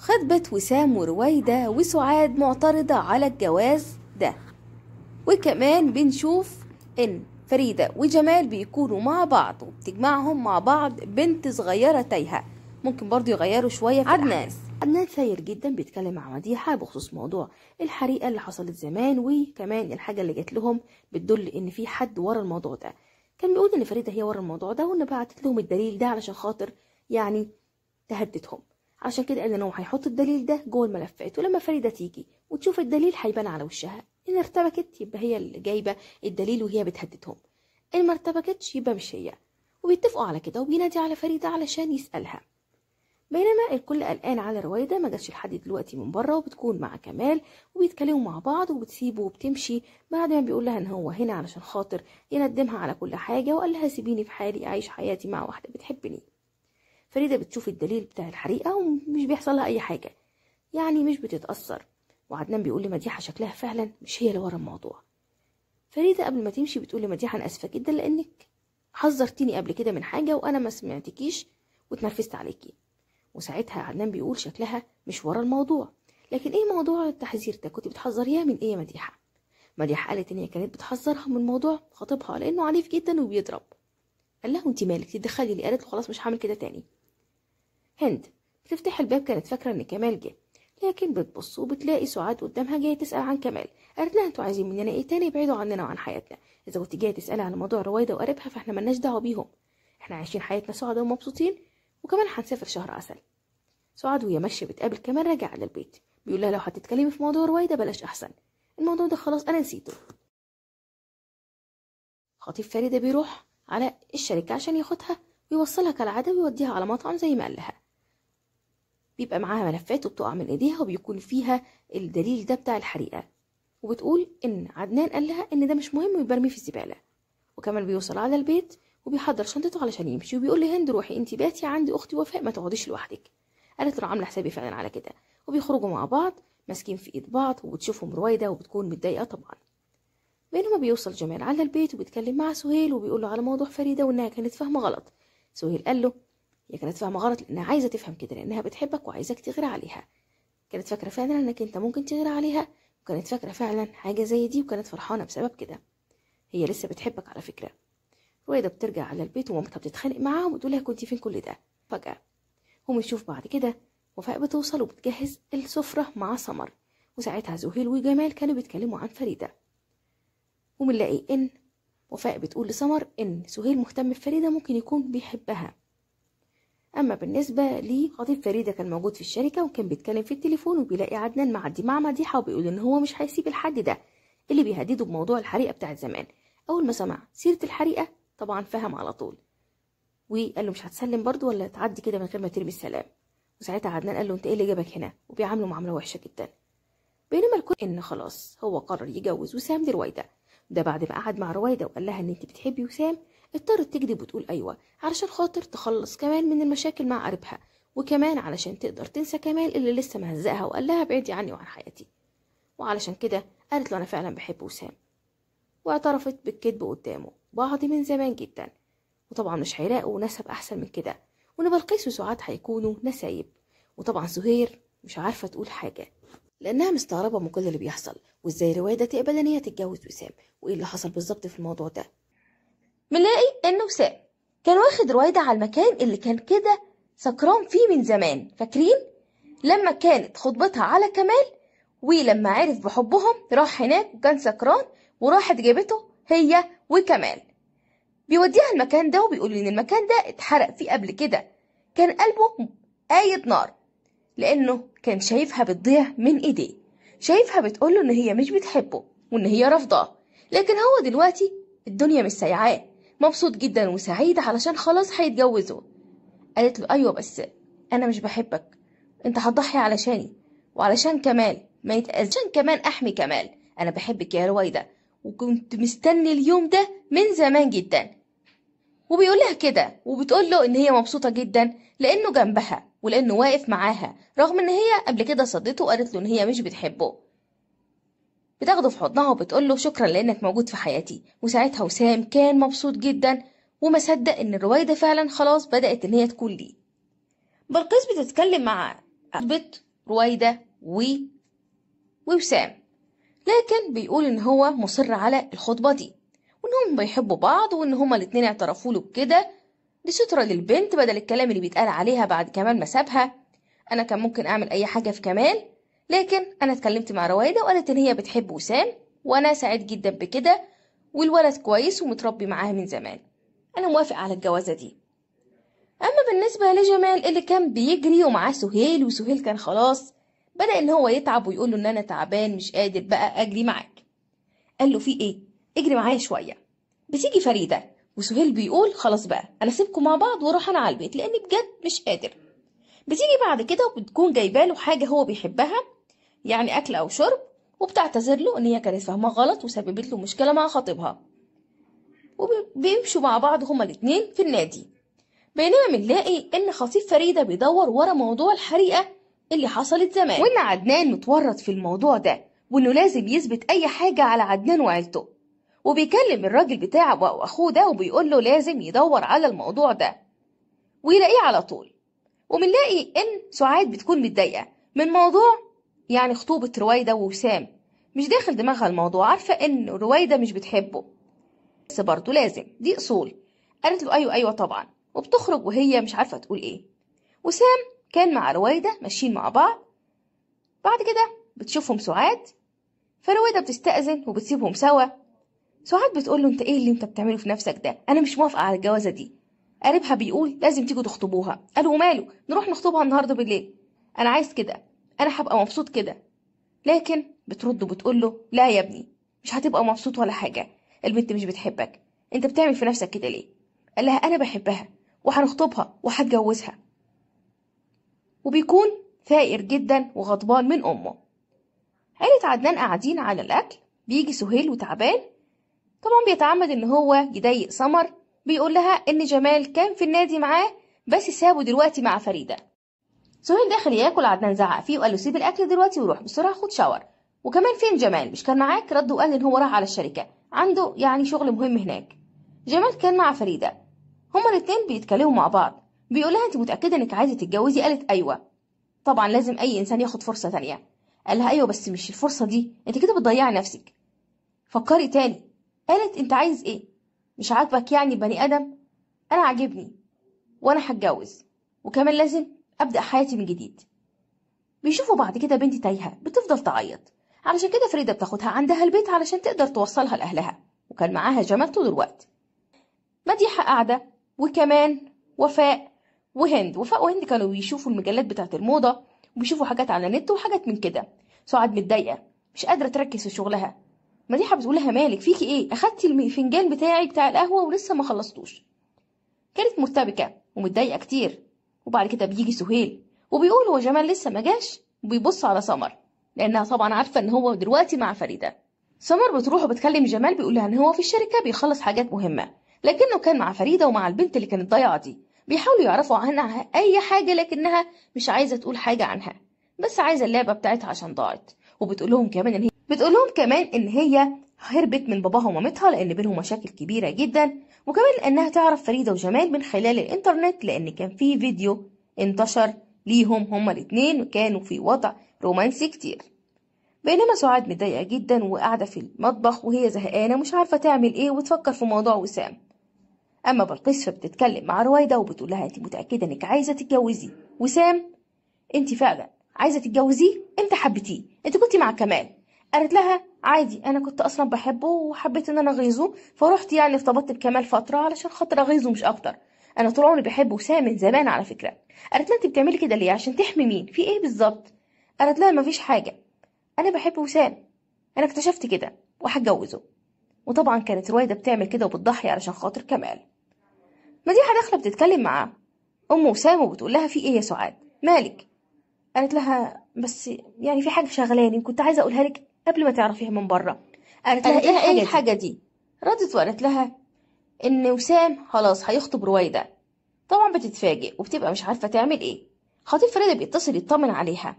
خطبة وسام ورويدة وسعاد معترضة على الجواز ده وكمان بنشوف إن فريدة وجمال بيكونوا مع بعض وبتجمعهم مع بعض بنت صغيرة تايهة ممكن برضو يغيروا شوية في عدنان عدنان ساير جدا بيتكلم مع مديحة بخصوص موضوع الحريقة اللي حصلت زمان وكمان الحاجة اللي جات لهم بتدل إن في حد ورا الموضوع ده كان بيقول إن فريدة هي ورا الموضوع ده وإن بعتت لهم الدليل ده علشان خاطر يعني تهددهم عشان كده قال ان هو هيحط الدليل ده جوه الملفات ولما فريده تيجي وتشوف الدليل هيبان على وشها ان ارتبكت يبقى هي اللي جايبه الدليل وهي بتهددهم ان ما ارتبكتش يبقى مش هي وبيتفقوا على كده وبينادي على فريده علشان يسالها بينما الكل قلقان على رويده ما جاتش لحد دلوقتي من بره وبتكون مع كمال وبيتكلموا مع بعض وبتسيبه وبتمشي بعد ما بيقول لها ان هو هنا علشان خاطر يندمها على كل حاجه وقال لها سيبيني في حالي اعيش حياتي مع واحده بتحبني فريدة بتشوف الدليل بتاع الحريقة ومش بيحصل لها أي حاجة يعني مش بتتأثر وعدنان بيقول لمديحة شكلها فعلا مش هي اللي ورا الموضوع فريدة قبل ما تمشي بتقول لمديحة أنا آسفة جدا لأنك حذرتيني قبل كده من حاجة وأنا ما سمعتكيش واتنرفزت عليكي وساعتها عدنان بيقول شكلها مش ورا الموضوع لكن ايه موضوع التحذير ده كنت بتحذريها من ايه يا مديحة مديحة قالت ان هي كانت بتحذرها من موضوع خطيبها لانه عنيف جدا وبيضرب قال لها انت مالك تدخلي لي قالت له خلاص مش هعمل كده تاني هند بتفتح الباب كانت فاكرة إن كمال جه لكن بتبص وبتلاقي سعاد قدامها جاية تسأل عن كمال قالت لها انتوا عايزين مننا ايه تاني ابعدوا عننا وعن حياتنا اذا كنت جاية تسألي عن موضوع روايدة وقريبها فاحنا ملناش دعوة بيهم احنا عايشين حياتنا سعداء ومبسوطين وكمان هنسافر شهر عسل سعاد وهي ماشية بتقابل كمال راجع على البيت بيقول لها لو هتتكلمي في موضوع روايدة بلاش احسن الموضوع ده خلاص انا نسيته خطيب فريدة بيروح على الشركة عشان ياخدها ويوصلها كالعادة ويوديها على مطعم زي ما قال لها بيبقى معاها ملفات وبتقع من ايديها وبيكون فيها الدليل ده بتاع الحريقه وبتقول ان عدنان قال لها ان ده مش مهم ويبرميه في الزباله وكمان بيوصل على البيت وبيحضر شنطته علشان يمشي وبيقول لهند روحي انت باتي عندي اختي وفاء ما تقعديش لوحدك قالت له عامله حسابي فعلا على كده وبيخرجوا مع بعض ماسكين في ايد بعض وبتشوفهم رويده وبتكون متضايقه طبعا بينما بيوصل جمال على البيت وبيتكلم مع سهيل وبيقول له على موضوع فريده وانها كانت فاهمه غلط سهيل قال له هي كانت فاهمة غلط لأنها عايزة تفهم كده لأنها بتحبك وعايزاك تغير عليها كانت فاكرة فعلا إنك أنت ممكن تغير عليها وكانت فاكرة فعلا حاجة زي دي وكانت فرحانة بسبب كده هي لسه بتحبك على فكرة رويدا بترجع على البيت ومامتها بتتخانق معاها لها كنت فين كل ده فجأة هم يشوف بعد كده وفاء بتوصل وبتجهز السفرة مع سمر وساعتها زهيل وجمال كانوا بيتكلموا عن فريدة وبنلاقي إن وفاء بتقول لسمر إن سهيل مهتم بفريدة ممكن يكون بيحبها اما بالنسبه لخطيب فريده كان موجود في الشركه وكان بيتكلم في التليفون وبيلاقي عدنان معدي مع مديحه وبيقول ان هو مش هيسيب الحد ده اللي بيهدده بموضوع الحريقه بتاعت زمان اول ما سمع سيره الحريقه طبعا فهم على طول وقال له مش هتسلم برضو ولا تعدي كده من غير ما ترمي السلام وساعتها عدنان قال له انت ايه اللي جابك هنا وبيعامله معامله وحشه جدا بينما الكل ان خلاص هو قرر يجوز وسام دي رويده ده بعد ما قعد مع رويده وقال لها ان انت بتحبي وسام اضطرت تكذب وتقول أيوة علشان خاطر تخلص كمان من المشاكل مع قريبها وكمان علشان تقدر تنسى كمال اللي لسه مهزقها وقال لها بعدي عني وعن حياتي وعلشان كده قالت له أنا فعلا بحب وسام واعترفت بالكذب قدامه بعض من زمان جدا وطبعا مش هيلاقوا نسب أحسن من كده وإن بلقيس وسعاد هيكونوا نسايب وطبعا سهير مش عارفة تقول حاجة لأنها مستغربة من كل اللي بيحصل وإزاي روادة تقبل إن هي تتجوز وسام وإيه اللي حصل بالظبط في الموضوع ده بنلاقي انه وسام كان واخد رويدة على المكان اللي كان كده سكران فيه من زمان فاكرين لما كانت خطبتها على كمال ولما عرف بحبهم راح هناك وكان سكران وراحت جابته هي وكمال بيوديها المكان ده وبيقول ان المكان ده اتحرق فيه قبل كده كان قلبه آية نار لأنه كان شايفها بتضيع من إيديه شايفها بتقوله إن هي مش بتحبه وإن هي رافضاه لكن هو دلوقتي الدنيا مش سايعاه مبسوط جدا وسعيد علشان خلاص هيتجوزوا قالت له ايوه بس انا مش بحبك انت هتضحي علشاني وعلشان كمال ما عشان كمان احمي كمال انا بحبك يا رويدة وكنت مستني اليوم ده من زمان جدا وبيقول لها كده وبتقول له ان هي مبسوطة جدا لانه جنبها ولانه واقف معاها رغم ان هي قبل كده صدته وقالت له ان هي مش بتحبه بتاخده في حضنها وبتقول له شكرا لانك موجود في حياتي وساعتها وسام كان مبسوط جدا وما صدق ان الروايه ده فعلا خلاص بدات ان هي تكون ليه بلقيس بتتكلم مع بت رويده و ووسام لكن بيقول ان هو مصر على الخطبه دي وانهم بيحبوا بعض وان هما الاتنين اعترفوا له بكده دي سترة للبنت بدل الكلام اللي بيتقال عليها بعد كمال ما سابها انا كان ممكن اعمل اي حاجه في كمال لكن انا اتكلمت مع روايده وقالت ان هي بتحب وسام وانا سعيد جدا بكده والولد كويس ومتربي معاها من زمان انا موافق على الجوازه دي اما بالنسبه لجمال اللي كان بيجري ومعاه سهيل وسهيل كان خلاص بدا ان هو يتعب ويقول له ان انا تعبان مش قادر بقى اجري معاك قال له في ايه اجري معايا شويه بتيجي فريده وسهيل بيقول خلاص بقى انا سيبكم مع بعض واروح انا على البيت لاني بجد مش قادر بتيجي بعد كده وبتكون جايباله حاجه هو بيحبها يعني أكل أو شرب وبتعتذر له إن هي كانت فاهمة غلط وسببت له مشكلة مع خطيبها وبيمشوا مع بعض هما الاتنين في النادي بينما بنلاقي إن خطيب فريدة بيدور ورا موضوع الحريقة اللي حصلت زمان وإن عدنان متورط في الموضوع ده وإنه لازم يثبت أي حاجة على عدنان وعيلته وبيكلم الراجل بتاعه وأخوه ده وبيقول له لازم يدور على الموضوع ده ويلاقيه على طول وبنلاقي إن سعاد بتكون متضايقة من موضوع يعني خطوبة رويدة ووسام مش داخل دماغها الموضوع عارفة إن رويدة مش بتحبه بس برضه لازم دي أصول قالت له أيوة أيوة طبعا وبتخرج وهي مش عارفة تقول إيه وسام كان مع رويدة ماشيين مع بعض بعد كده بتشوفهم سعاد فرويدة بتستأذن وبتسيبهم سوا سعاد بتقول له انت ايه اللي انت بتعمله في نفسك ده انا مش موافقه على الجوازه دي قريبها بيقول لازم تيجوا تخطبوها قالوا ماله نروح نخطبها النهارده بالليل انا عايز كده انا هبقى مبسوط كده لكن بترد وبتقول له لا يا ابني مش هتبقى مبسوط ولا حاجه البنت مش بتحبك انت بتعمل في نفسك كده ليه قال لها انا بحبها وهنخطبها وهتجوزها وبيكون ثائر جدا وغضبان من امه عيلة عدنان قاعدين على الاكل بيجي سهيل وتعبان طبعا بيتعمد ان هو يضايق سمر بيقول لها ان جمال كان في النادي معاه بس سابه دلوقتي مع فريده سهيل داخل ياكل عدنان زعق فيه وقال له سيب الاكل دلوقتي وروح بسرعه خد شاور وكمان فين جمال مش كان معاك رد وقال ان هو راح على الشركه عنده يعني شغل مهم هناك جمال كان مع فريده هما الاتنين بيتكلموا مع بعض بيقول لها انت متاكده انك عايزه تتجوزي قالت ايوه طبعا لازم اي انسان ياخد فرصه تانية قال لها ايوه بس مش الفرصه دي انت كده بتضيعي نفسك فكري تاني قالت انت عايز ايه مش عاجبك يعني بني ادم انا عاجبني وانا هتجوز وكمان لازم أبدأ حياتي من جديد بيشوفوا بعد كده بنتي تايهة بتفضل تعيط علشان كده فريدة بتاخدها عندها البيت علشان تقدر توصلها لأهلها وكان معاها جمال طول الوقت مديحة قاعدة وكمان وفاء وهند وفاء وهند كانوا بيشوفوا المجلات بتاعة الموضة وبيشوفوا حاجات على النت وحاجات من كده سعاد متضايقة مش قادرة تركز في شغلها مديحة بتقول لها مالك فيكي ايه اخدتي الفنجان بتاعي بتاع القهوة ولسه ما خلصتوش كانت مرتبكة ومتضايقة كتير وبعد كده بيجي سهيل وبيقول هو جمال لسه ما جاش وبيبص على سمر لانها طبعا عارفه ان هو دلوقتي مع فريده سمر بتروح وبتكلم جمال بيقول لها ان هو في الشركه بيخلص حاجات مهمه لكنه كان مع فريده ومع البنت اللي كانت ضايعه دي بيحاولوا يعرفوا عنها اي حاجه لكنها مش عايزه تقول حاجه عنها بس عايزه اللعبه بتاعتها عشان ضاعت وبتقول لهم كمان ان هي بتقول لهم كمان ان هي هربت من باباها ومامتها لان بينهم مشاكل كبيره جدا وكمان لأنها تعرف فريدة وجمال من خلال الإنترنت لأن كان في فيديو انتشر ليهم هما الاتنين وكانوا في وضع رومانسي كتير بينما سعاد متضايقة جدا وقاعدة في المطبخ وهي زهقانة مش عارفة تعمل ايه وتفكر في موضوع وسام أما بلقيس فبتتكلم مع رويدة وبتقول لها انت متأكدة انك عايزة تتجوزي وسام انت فعلا عايزة تتجوزيه امتى حبيتيه انت كنت مع كمال قالت لها عادي انا كنت اصلا بحبه وحبيت ان انا اغيظه فروحت يعني ارتبطت بكمال فتره علشان خاطر اغيظه مش اكتر انا طول عمري بحبه وسام من زمان على فكره قالت لها انت بتعملي كده ليه عشان تحمي مين في ايه بالظبط قالت لها مفيش حاجه انا بحب وسام انا اكتشفت كده وهتجوزه وطبعا كانت رويده بتعمل كده وبتضحي علشان خاطر كمال مديحه داخله بتتكلم معاه ام وسام وبتقول لها في ايه يا سعاد مالك قالت لها بس يعني في حاجه شغلاني كنت عايزه اقولها لك قبل ما تعرفيها من بره قالت لها ايه الحاجة, الحاجة دي ردت وقالت لها ان وسام خلاص هيخطب رويدة طبعا بتتفاجئ وبتبقى مش عارفة تعمل ايه خطيب فريدة بيتصل يطمن عليها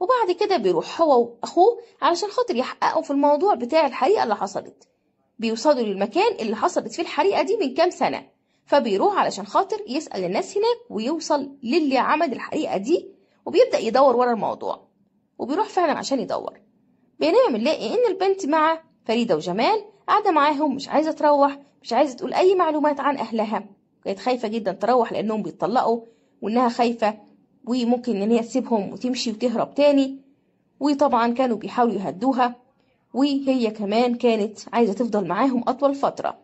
وبعد كده بيروح هو واخوه علشان خاطر يحققوا في الموضوع بتاع الحريقة اللي حصلت بيوصلوا للمكان اللي حصلت فيه الحريقة دي من كام سنة فبيروح علشان خاطر يسأل الناس هناك ويوصل للي عمل الحريقة دي وبيبدأ يدور ورا الموضوع وبيروح فعلا عشان يدور بينما بنلاقي إن البنت مع فريدة وجمال قاعدة معاهم مش عايزة تروح مش عايزة تقول أي معلومات عن أهلها كانت خايفة جدا تروح لأنهم بيتطلقوا وإنها خايفة وممكن إن هي تسيبهم وتمشي وتهرب تاني وطبعا كانوا بيحاولوا يهدوها وهي كمان كانت عايزة تفضل معاهم أطول فترة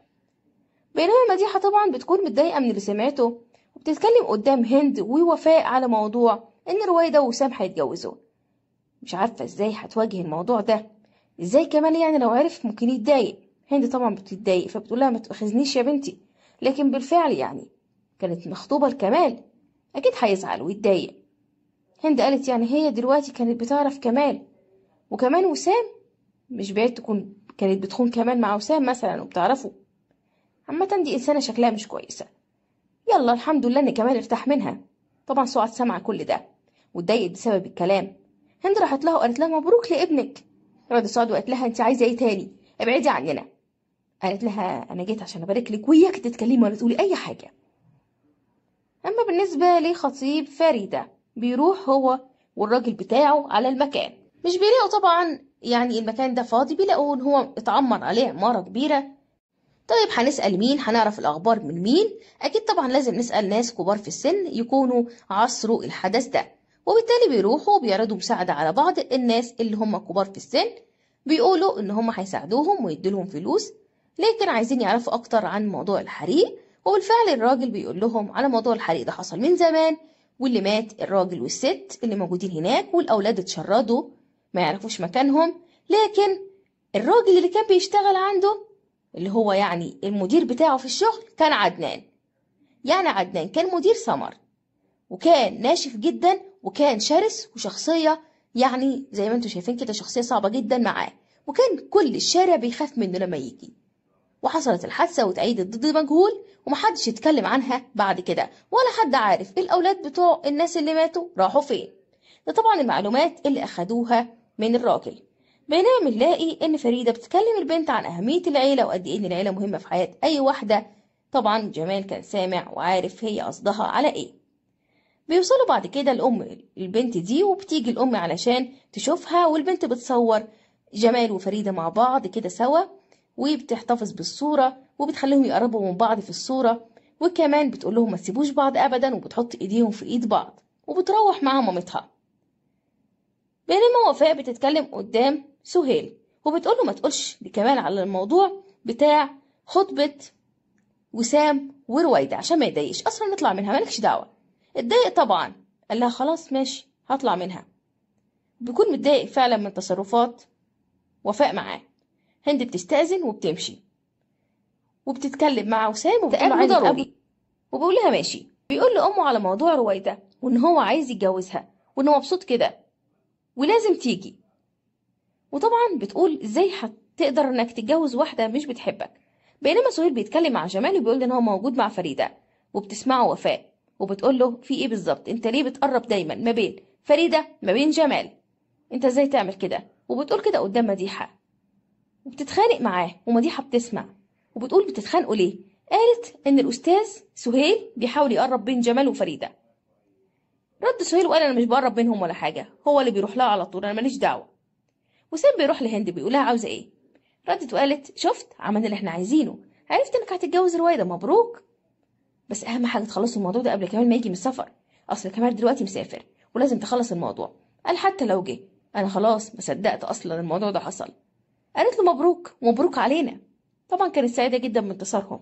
بينما مديحة طبعا بتكون متضايقة من اللي سمعته وبتتكلم قدام هند ووفاء على موضوع إن رويدة وسام هيتجوزوا مش عارفة ازاي هتواجه الموضوع ده ازاي كمال يعني لو عرف ممكن يتضايق هند طبعا بتتضايق فبتقولها ما تأخذنيش يا بنتي لكن بالفعل يعني كانت مخطوبة لكمال أكيد هيزعل ويتضايق هند قالت يعني هي دلوقتي كانت بتعرف كمال وكمان وسام مش بعيد تكون كانت بتخون كمال مع وسام مثلا وبتعرفه عامة دي إنسانة شكلها مش كويسة يلا الحمد لله إن كمال ارتاح منها طبعا سعاد سمع كل ده واتضايقت بسبب الكلام هند راحت لها وقالت لها مبروك لابنك رد سعد وقالت لها انت عايزه ايه تاني ابعدي عننا قالت لها انا جيت عشان ابارك لك وياك تتكلمي ولا تقولي اي حاجه اما بالنسبه لخطيب فريده بيروح هو والراجل بتاعه على المكان مش بيلاقوا طبعا يعني المكان ده فاضي بيلاقوا ان هو اتعمر عليه عماره كبيره طيب هنسأل مين هنعرف الأخبار من مين أكيد طبعا لازم نسأل ناس كبار في السن يكونوا عصروا الحدث ده وبالتالي بيروحوا بيعرضوا مساعدة على بعض الناس اللي هم كبار في السن بيقولوا ان هم هيساعدوهم ويديلهم فلوس لكن عايزين يعرفوا اكتر عن موضوع الحريق وبالفعل الراجل بيقول لهم على موضوع الحريق ده حصل من زمان واللي مات الراجل والست اللي موجودين هناك والاولاد اتشردوا ما يعرفوش مكانهم لكن الراجل اللي كان بيشتغل عنده اللي هو يعني المدير بتاعه في الشغل كان عدنان يعني عدنان كان مدير سمر وكان ناشف جدا وكان شرس وشخصية يعني زي ما انتم شايفين كده شخصية صعبة جدا معاه وكان كل الشارع بيخاف منه لما يجي وحصلت الحادثة واتعيدت ضد مجهول ومحدش يتكلم عنها بعد كده ولا حد عارف الأولاد بتوع الناس اللي ماتوا راحوا فين ده طبعا المعلومات اللي أخدوها من الراجل بينما بنلاقي إن فريدة بتكلم البنت عن أهمية العيلة وقد إيه إن العيلة مهمة في حياة أي واحدة طبعا جمال كان سامع وعارف هي قصدها على إيه بيوصلوا بعد كده الأم البنت دي وبتيجي الأم علشان تشوفها والبنت بتصور جمال وفريدة مع بعض كده سوا وبتحتفظ بالصورة وبتخليهم يقربوا من بعض في الصورة وكمان بتقول لهم ما تسيبوش بعض أبدا وبتحط إيديهم في إيد بعض وبتروح مع مامتها بينما وفاء بتتكلم قدام سهيل وبتقول له ما تقولش لكمال على الموضوع بتاع خطبة وسام ورويدة عشان ما يضايقش أصلا نطلع منها مالكش دعوة اتضايق طبعا قال لها خلاص ماشي هطلع منها بيكون متضايق فعلا من تصرفات وفاء معاه هند بتستأذن وبتمشي وبتتكلم مع وسام وبتقول ضروري وبيقول لها ماشي بيقول لأمه على موضوع رويدة وإن هو عايز يتجوزها وإنه مبسوط كده ولازم تيجي وطبعا بتقول إزاي هتقدر إنك تتجوز واحدة مش بتحبك بينما سهيل بيتكلم مع جمال وبيقول إن هو موجود مع فريدة وبتسمعه وفاء وبتقول له في ايه بالظبط انت ليه بتقرب دايما ما بين فريده ما بين جمال انت ازاي تعمل كده وبتقول كده قدام مديحه وبتتخانق معاه ومديحه بتسمع وبتقول بتتخانقوا ليه قالت ان الاستاذ سهيل بيحاول يقرب بين جمال وفريده رد سهيل وقال انا مش بقرب بينهم ولا حاجه هو اللي بيروح لها على طول انا ماليش دعوه وسام بيروح لهند بيقولها عاوزه ايه ردت وقالت شفت عملنا اللي احنا عايزينه عرفت انك هتتجوز رويده مبروك بس اهم حاجه تخلصوا الموضوع ده قبل كمال ما يجي من السفر اصل كمال دلوقتي مسافر ولازم تخلص الموضوع قال حتى لو جه انا خلاص ما صدقت اصلا الموضوع ده حصل قالت له مبروك ومبروك علينا طبعا كانت سعيده جدا بانتصارهم انتصارهم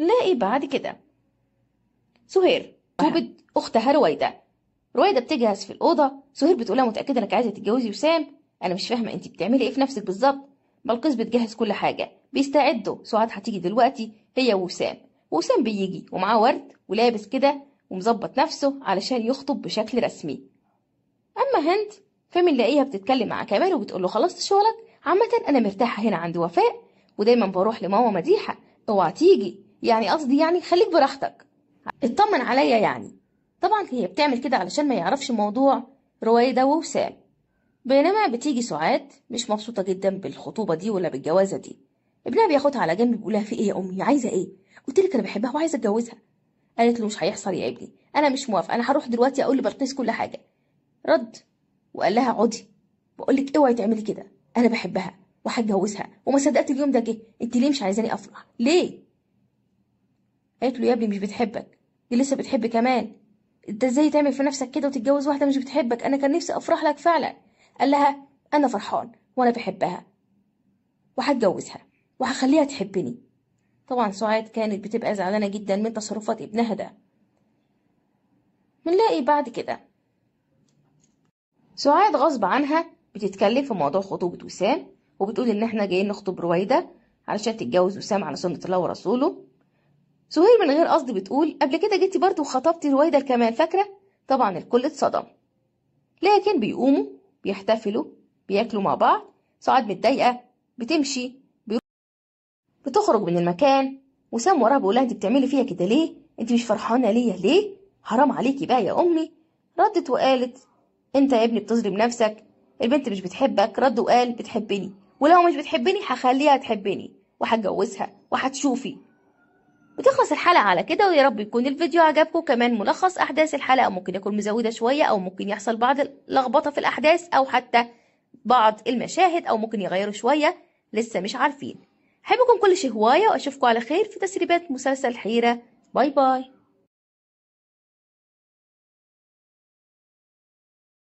نلاقي إيه بعد كده سهير توبت اختها رويده رويده بتجهز في الاوضه سهير بتقولها متاكده انك عايزه تتجوزي وسام انا مش فاهمه انت بتعملي ايه في نفسك بالظبط بلقيس بتجهز كل حاجه بيستعدوا سعاد هتيجي دلوقتي هي ووسام وسام بيجي ومعاه ورد ولابس كده ومظبط نفسه علشان يخطب بشكل رسمي أما هند لاقيها بتتكلم مع كمال وبتقول له خلصت شغلك عامة أنا مرتاحة هنا عند وفاء ودايما بروح لماما مديحة اوعى تيجي يعني قصدي يعني خليك براحتك اطمن عليا يعني طبعا هي بتعمل كده علشان ما يعرفش موضوع رويدة ووسام بينما بتيجي سعاد مش مبسوطة جدا بالخطوبة دي ولا بالجوازة دي ابنها بياخدها على جنب بيقولها في ايه يا امي عايزة ايه قلت لك انا بحبها وعايزه اتجوزها قالت له مش هيحصل يا ابني انا مش موافقه انا هروح دلوقتي اقول لبلقيس كل حاجه رد وقال لها عدي بقول لك اوعي تعملي كده انا بحبها وهتجوزها وما صدقت اليوم ده جه انت ليه مش عايزاني افرح ليه قالت له يا ابني مش بتحبك دي لسه بتحب كمان انت ازاي تعمل في نفسك كده وتتجوز واحده مش بتحبك انا كان نفسي افرح لك فعلا قال لها انا فرحان وانا بحبها وهتجوزها وهخليها تحبني طبعا سعاد كانت بتبقى زعلانة جدا من تصرفات ابنها ده بنلاقي بعد كده سعاد غصب عنها بتتكلم في موضوع خطوبة وسام وبتقول إن إحنا جايين نخطب رويدة علشان تتجوز وسام على سنة الله ورسوله سهير من غير قصد بتقول قبل كده جيتي برضه وخطبتي رويدة الكمال فاكرة؟ طبعا الكل اتصدم لكن بيقوموا بيحتفلوا بياكلوا مع بعض سعاد متضايقة بتمشي بتخرج من المكان وسام وراها بيقولها انت بتعملي فيها كده ليه انت مش فرحانه ليا ليه حرام عليكي بقى يا امي ردت وقالت انت يا ابني بتظلم نفسك البنت مش بتحبك رد وقال بتحبني ولو مش بتحبني هخليها تحبني وهتجوزها وهتشوفي بتخلص الحلقة على كده ويا رب يكون الفيديو عجبكم كمان ملخص أحداث الحلقة ممكن يكون مزودة شوية أو ممكن يحصل بعض اللخبطة في الأحداث أو حتى بعض المشاهد أو ممكن يغيروا شوية لسه مش عارفين أحبكم كل شيء هواية وأشوفكم على خير في تسريبات مسلسل حيرة باي باي